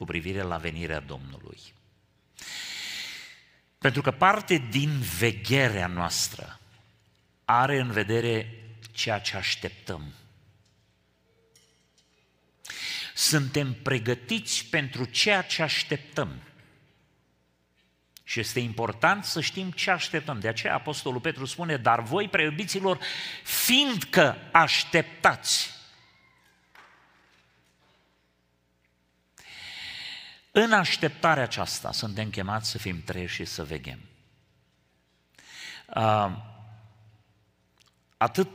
cu privire la venirea Domnului. Pentru că parte din vegherea noastră are în vedere ceea ce așteptăm. Suntem pregătiți pentru ceea ce așteptăm. Și este important să știm ce așteptăm. De aceea Apostolul Petru spune, dar voi, preiubiților, fiindcă așteptați În așteptarea aceasta suntem chemați să fim treji și să veghem. Uh, atât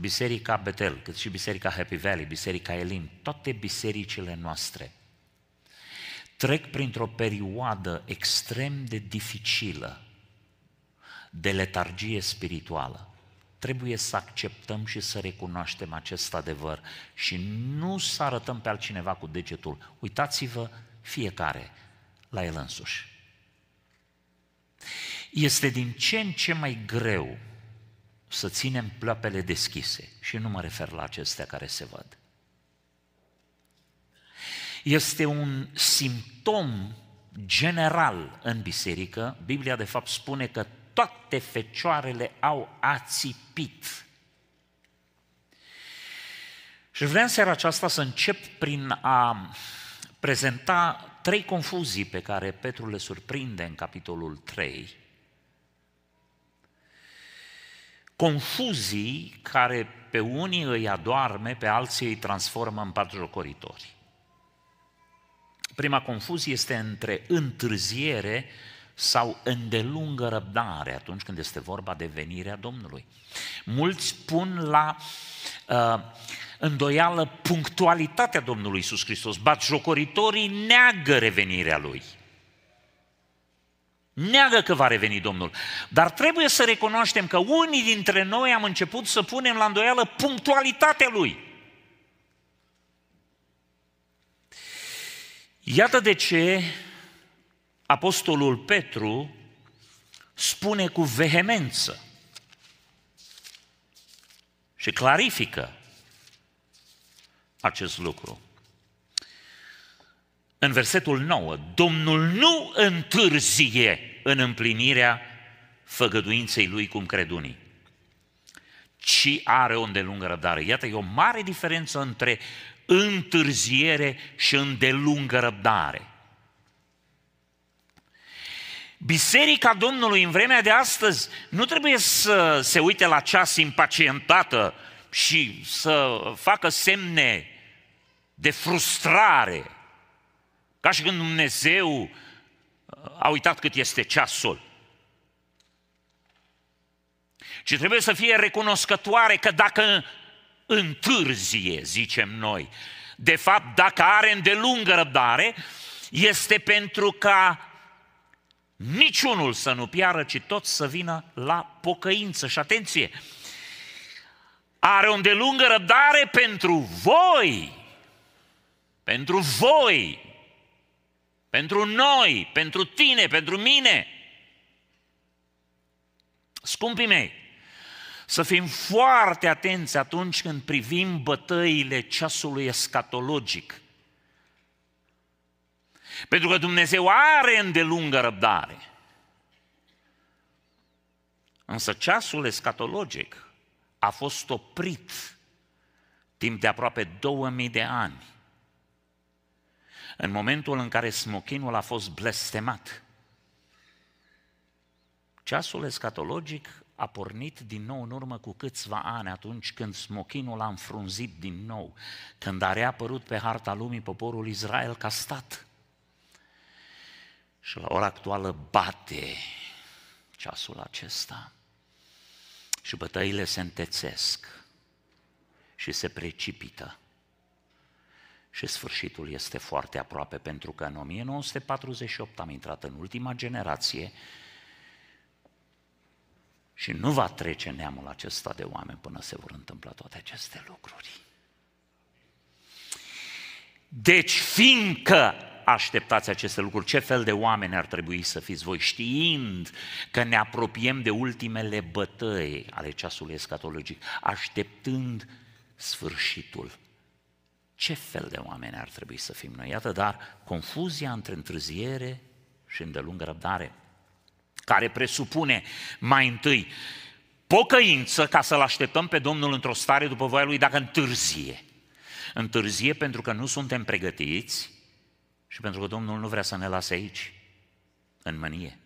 Biserica Betel, cât și Biserica Happy Valley, Biserica Elim, toate bisericile noastre trec printr-o perioadă extrem de dificilă de letargie spirituală. Trebuie să acceptăm și să recunoaștem acest adevăr și nu să arătăm pe altcineva cu degetul. Uitați-vă fiecare la el însuși. Este din ce în ce mai greu să ținem ploapele deschise și nu mă refer la acestea care se văd. Este un simptom general în biserică. Biblia de fapt spune că toate fecioarele au ațipit. Și vreau în seara aceasta să încep prin a prezenta trei confuzii pe care Petru le surprinde în capitolul 3. Confuzii care pe unii îi adoarme, pe alții îi transformă în patjocoritori. Prima confuzie este între întârziere sau îndelungă răbdare atunci când este vorba de venirea Domnului. Mulți pun la uh, îndoială punctualitatea Domnului Isus Hristos. jocoritorii neagă revenirea Lui. Neagă că va reveni Domnul. Dar trebuie să recunoaștem că unii dintre noi am început să punem la îndoială punctualitatea Lui. Iată de ce apostolul Petru spune cu vehemență și clarifică acest lucru. În versetul 9, Domnul nu întârzie în împlinirea făgăduinței lui cum cred unii, ci are o îndelungă răbdare. Iată, e o mare diferență între întârziere și îndelungă răbdare. Biserica Domnului în vremea de astăzi nu trebuie să se uite la ceas impacientată și să facă semne de frustrare, ca și când Dumnezeu uh, a uitat cât este ceasul. Ci trebuie să fie recunoscătoare că dacă întârzie, zicem noi, de fapt, dacă are îndelungă răbdare, este pentru ca niciunul să nu piară, ci toți să vină la pocăință. Și atenție, are o îndelungă răbdare pentru voi, pentru voi, pentru noi, pentru tine, pentru mine. Scumpii mei, să fim foarte atenți atunci când privim bătăile ceasului escatologic. Pentru că Dumnezeu are îndelungă răbdare. Însă ceasul escatologic a fost oprit timp de aproape 2000 de ani. În momentul în care smochinul a fost blestemat, ceasul escatologic a pornit din nou în urmă cu câțiva ani, atunci când smochinul a înfrunzit din nou, când a reapărut pe harta lumii poporul Israel ca stat. Și la ora actuală bate ceasul acesta. Și bătăile se întețesc și se precipită. Și sfârșitul este foarte aproape, pentru că în 1948 am intrat în ultima generație și nu va trece neamul acesta de oameni până se vor întâmpla toate aceste lucruri. Deci, fiindcă așteptați aceste lucruri, ce fel de oameni ar trebui să fiți voi, știind că ne apropiem de ultimele bătăi ale ceasului escatologic, așteptând sfârșitul. Ce fel de oameni ar trebui să fim noi? Iată, dar confuzia între întârziere și îndelungă răbdare, care presupune mai întâi pocăință ca să-L așteptăm pe Domnul într-o stare după voia Lui dacă întârzie întârzie pentru că nu suntem pregătiți și pentru că Domnul nu vrea să ne lase aici, în mânie.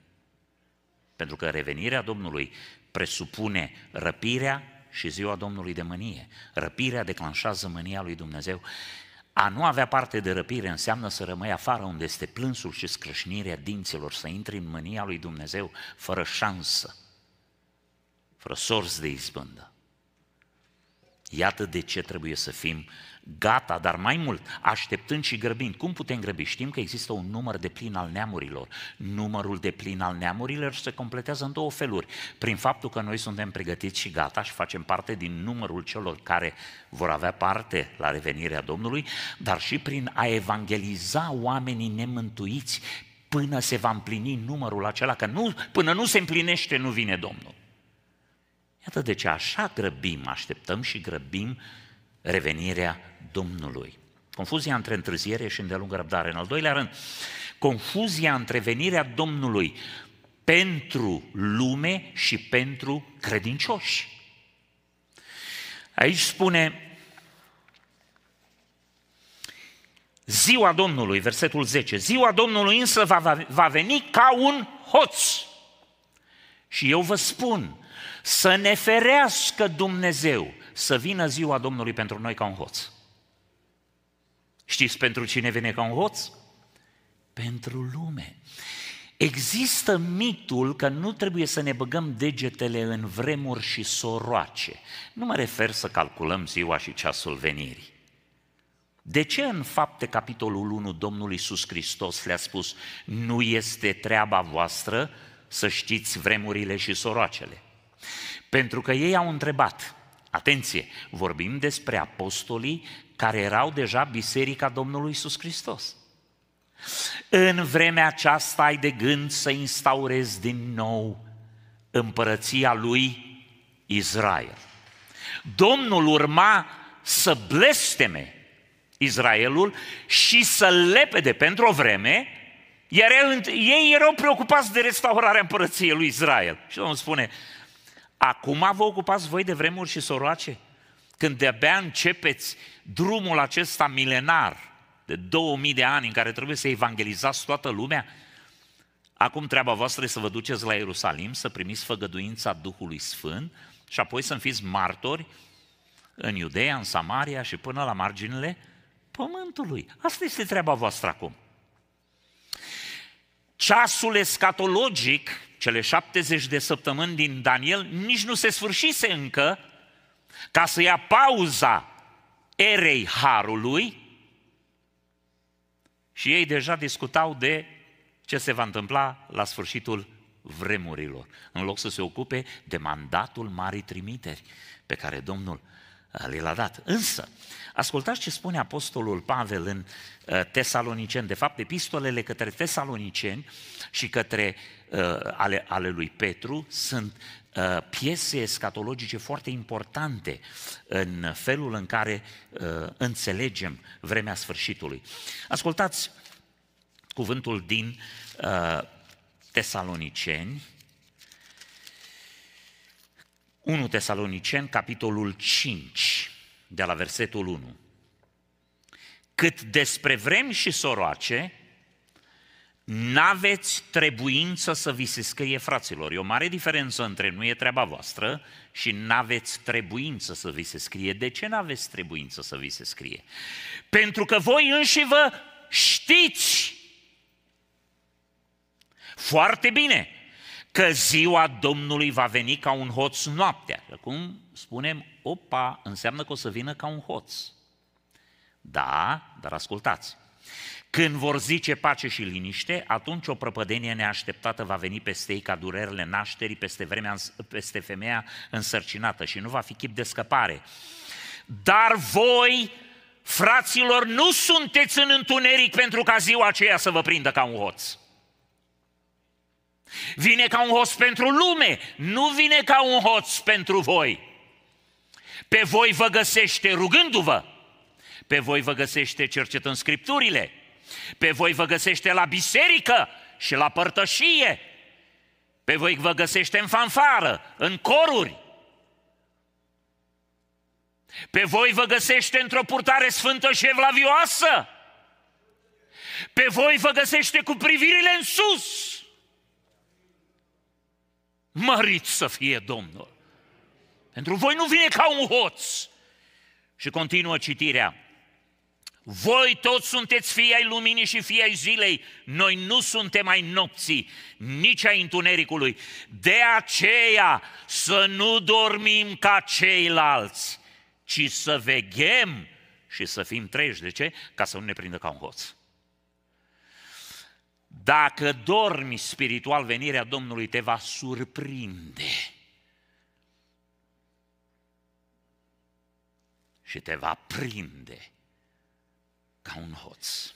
Pentru că revenirea Domnului presupune răpirea și ziua Domnului de mânie. Răpirea declanșează mânia lui Dumnezeu. A nu avea parte de răpire înseamnă să rămâi afară unde este plânsul și scrâșnirea dinților, să intri în mânia lui Dumnezeu fără șansă, fără sorți de izbândă. Iată de ce trebuie să fim Gata, dar mai mult, așteptând și grăbind. Cum putem grăbi? Știm că există un număr de plin al neamurilor. Numărul de plin al neamurilor se completează în două feluri. Prin faptul că noi suntem pregătiți și gata și facem parte din numărul celor care vor avea parte la revenirea Domnului, dar și prin a evangeliza oamenii nemântuiți până se va împlini numărul acela, că nu, până nu se împlinește, nu vine Domnul. Iată de ce așa grăbim, așteptăm și grăbim revenirea Domnului. Confuzia între întârziere și îndelungă răbdare. În al doilea rând, confuzia între venirea Domnului pentru lume și pentru credincioși. Aici spune ziua Domnului, versetul 10, ziua Domnului însă va, va veni ca un hoț. Și eu vă spun, să ne ferească Dumnezeu să vină ziua Domnului pentru noi ca un hoț. Știți pentru cine vine ca un hoț? Pentru lume. Există mitul că nu trebuie să ne băgăm degetele în vremuri și soroace. Nu mă refer să calculăm ziua și ceasul venirii. De ce în fapte capitolul 1 Domnul Iisus Hristos le-a spus nu este treaba voastră să știți vremurile și soroacele? Pentru că ei au întrebat, atenție, vorbim despre apostolii care erau deja Biserica Domnului Isus Hristos. În vremea aceasta ai de gând să instaurezi din nou împărăția lui Israel. Domnul urma să blesteme Israelul și să lepede pentru o vreme, iar ei erau preocupați de restaurarea împărăției lui Israel. Și Domnul spune, Acum vă ocupați voi de vremuri și soroace? Când de-abia începeți drumul acesta milenar de 2000 de ani în care trebuie să evangelizați toată lumea, acum treaba voastră e să vă duceți la Ierusalim, să primiți făgăduința Duhului Sfânt și apoi să fiți martori în Iudeea, în Samaria și până la marginile pământului. Asta este treaba voastră acum ceasul escatologic, cele 70 de săptămâni din Daniel, nici nu se sfârșise încă, ca să ia pauza erei Harului și ei deja discutau de ce se va întâmpla la sfârșitul vremurilor, în loc să se ocupe de mandatul Marii Trimiteri pe care Domnul Eh, li l-a dat. Însă, ascultați ce spune Apostolul Pavel în eh, Tesaloniceni, de fapt, epistolele către Tesaloniceni și către eh, ale, ale lui Petru sunt piese escatologice foarte importante în felul în care înțelegem vremea sfârșitului. Ascultați cuvântul din Tesaloniceni, 1 Tesalonicen, capitolul 5, de la versetul 1. Cât despre vrem și soroace, n-aveți trebuință să vi se scrie fraților. E o mare diferență între nu e treaba voastră și n-aveți trebuință să vi se scrie. De ce n-aveți trebuință să vi se scrie? Pentru că voi înși vă știți foarte bine că ziua Domnului va veni ca un hoț noaptea. Acum spunem, opa, înseamnă că o să vină ca un hoț. Da, dar ascultați. Când vor zice pace și liniște, atunci o prăpădenie neașteptată va veni peste ei ca durerile nașterii, peste, vremea, peste femeia însărcinată și nu va fi chip de scăpare. Dar voi, fraților, nu sunteți în întuneric pentru ca ziua aceea să vă prindă ca un hoț. Vine ca un hoț pentru lume, nu vine ca un hoț pentru voi. Pe voi vă găsește rugându-vă, pe voi vă găsește cercetând scripturile, pe voi vă găsește la biserică și la părtășie, pe voi vă găsește în fanfară, în coruri, pe voi vă găsește într-o purtare sfântă și evlavioasă, pe voi vă găsește cu privirile în sus, Mărit să fie Domnul! Pentru voi nu vine ca un hoț! Și continuă citirea. Voi toți sunteți fii ai luminii și fii ai zilei, noi nu suntem ai nopții, nici ai întunericului. De aceea să nu dormim ca ceilalți, ci să veghem și să fim treji. De ce? Ca să nu ne prindă ca un hoț. Dacă dormi spiritual, venirea Domnului te va surprinde și te va prinde ca un hoț.